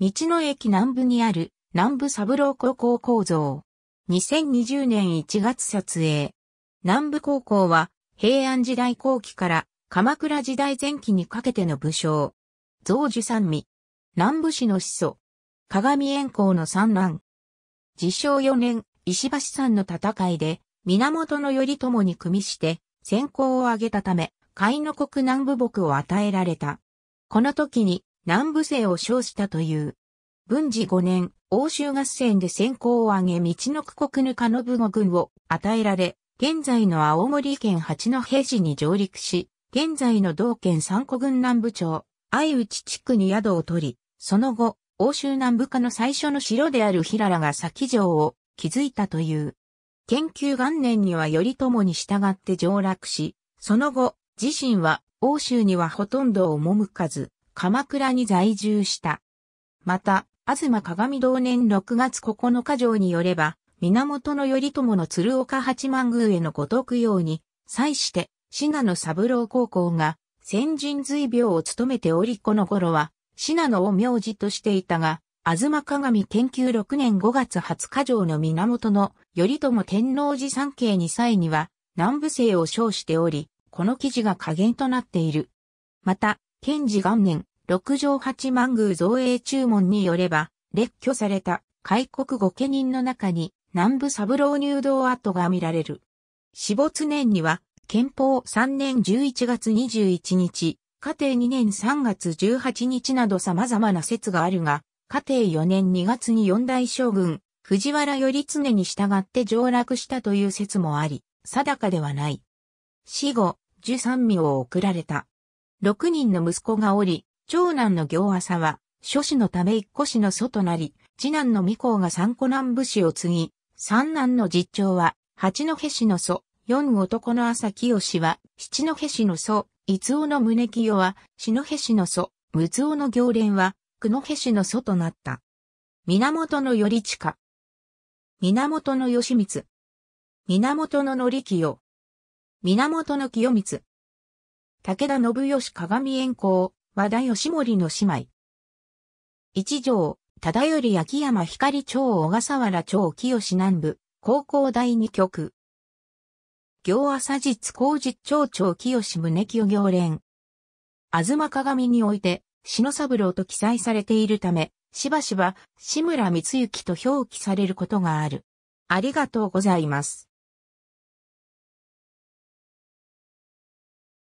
道の駅南部にある南部三郎高校構造。2020年1月撮影。南部高校は平安時代後期から鎌倉時代前期にかけての武将。増樹三味。南部市の始祖。鏡炎光の産卵。自称4年、石橋山の戦いで、源頼朝に組みして、先行を挙げたため、海の国南部牧を与えられた。この時に南部勢を称したという。文治5年、欧州合戦で先行を挙げ道の国ぬかの武後軍を与えられ、現在の青森県八戸市に上陸し、現在の同県三古軍南部町、愛内地区に宿を取り、その後、欧州南部下の最初の城である平良が先城を築いたという。研究元年には頼朝に従って上洛し、その後、自身は欧州にはほとんど赴かず、鎌倉に在住した。また、東鏡同年6月9日条によれば、源頼朝の鶴岡八幡宮へのごとくように、際して、信濃三郎高校が、先人随病を務めておりこの頃は、信濃を名字としていたが、東鏡天究6年5月20日城の源の頼朝天皇寺三景に際には、南部生を称しており、この記事が加減となっている。また、賢治元年、六条八幡宮造営注文によれば、列挙された開国御家人の中に南部三郎入道跡が見られる。死没年には、憲法3年11月21日、家庭2年3月18日など様々な説があるが、家庭4年2月に四大将軍、藤原頼常に従って上落したという説もあり、定かではない。死後、十三名を送られた。六人の息子がおり、長男の行朝は、諸子のため一個子の祖となり、次男の御公が三個南武士を継ぎ、三男の実長は、八戸市の祖、四男の朝清は、七戸市の祖、伊尾の宗清は、四戸市の祖、六尾の行連は、九戸市の祖となった。源の頼親。源の義光。源の乗清。源の清光。武田信義鏡炎光。和田義盛の姉妹。一条、忠頼秋山光町小笠原町清南部、高校第二局。行朝日工実町長清宗清行連。ま鏡において、篠三郎と記載されているため、しばしば、志村光之と表記されることがある。ありがとうございます。